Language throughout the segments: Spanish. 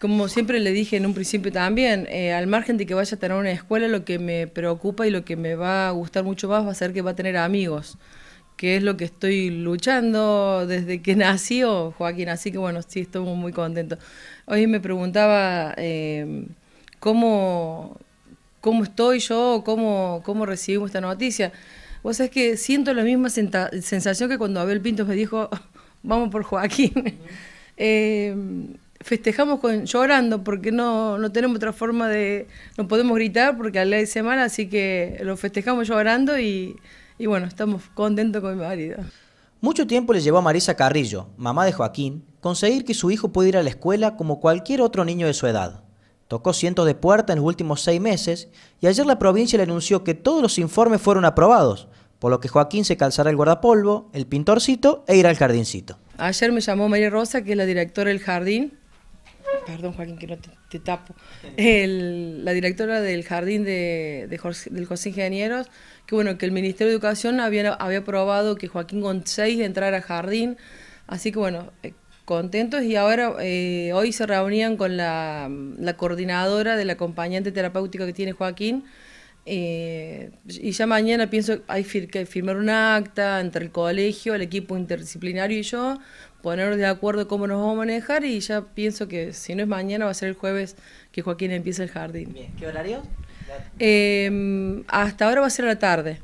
como siempre le dije en un principio también, eh, al margen de que vaya a tener una escuela, lo que me preocupa y lo que me va a gustar mucho más va a ser que va a tener amigos, que es lo que estoy luchando desde que nací o Joaquín, así que bueno, sí, estoy muy contento. Hoy me preguntaba em, cómo, cómo estoy yo, cómo, cómo recibimos esta noticia. Vos sabés que siento la misma sensación que cuando Abel Pinto me dijo, vamos por Joaquín. festejamos con, llorando porque no, no tenemos otra forma de, no podemos gritar porque al ley de semana, así que lo festejamos llorando y, y bueno, estamos contentos con mi marido. Mucho tiempo le llevó a Marisa Carrillo, mamá de Joaquín, conseguir que su hijo pudiera ir a la escuela como cualquier otro niño de su edad. Tocó cientos de puertas en los últimos seis meses y ayer la provincia le anunció que todos los informes fueron aprobados, por lo que Joaquín se calzará el guardapolvo, el pintorcito e irá al jardincito. Ayer me llamó María Rosa, que es la directora del jardín, perdón Joaquín que no te, tapo, la directora del jardín de, de Jorge, del José Ingenieros, que bueno, que el Ministerio de Educación había, había aprobado que Joaquín González entrara a jardín, así que bueno, eh, contentos y ahora eh, hoy se reunían con la, coordinadora de la acompañante terapéutica que tiene Joaquín, eh, y ya mañana pienso hay que firmar un acta entre el colegio, el equipo interdisciplinario y yo, ponernos de acuerdo cómo nos vamos a manejar y ya pienso que si no es mañana va a ser el jueves que Joaquín empieza el jardín. ¿Qué horario? Em, hasta ahora va a ser a la tarde.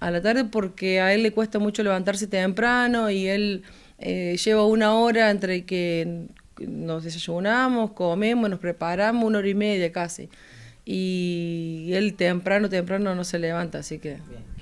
A la tarde porque a él le cuesta mucho levantarse temprano y él eh, lleva una hora entre que nos desayunamos, comemos, nos preparamos, una hora y media casi. Y y él temprano, temprano no se levanta, así que...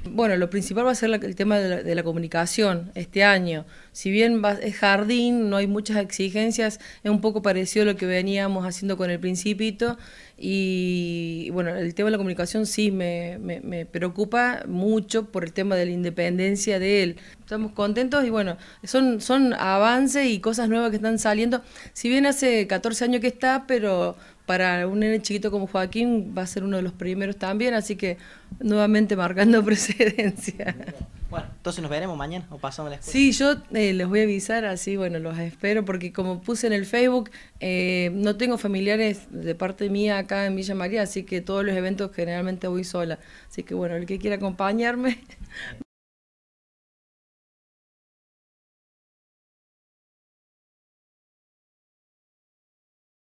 Bueno, lo principal va a ser el tema de la, comunicación este año. Si bien es jardín, no hay muchas exigencias, es un poco parecido a lo que veníamos haciendo con el principito. Y bueno, el tema de la comunicación sí me, preocupa mucho por el tema de la independencia de él. Estamos contentos y bueno, son, son avances y cosas nuevas que están saliendo. Si bien hace 14 años que está, pero para un chiquito como Joaquín va a ser uno de los primeros también, así que nuevamente marcando precedencia. Bueno, entonces nos veremos mañana o pasamos la escuela. Sí, yo eh, les voy a avisar, así, bueno, los espero, porque como puse en el Facebook, eh, no tengo familiares de parte mía acá en Villa María, así que todos los eventos generalmente voy sola. Así que bueno, el que quiera acompañarme...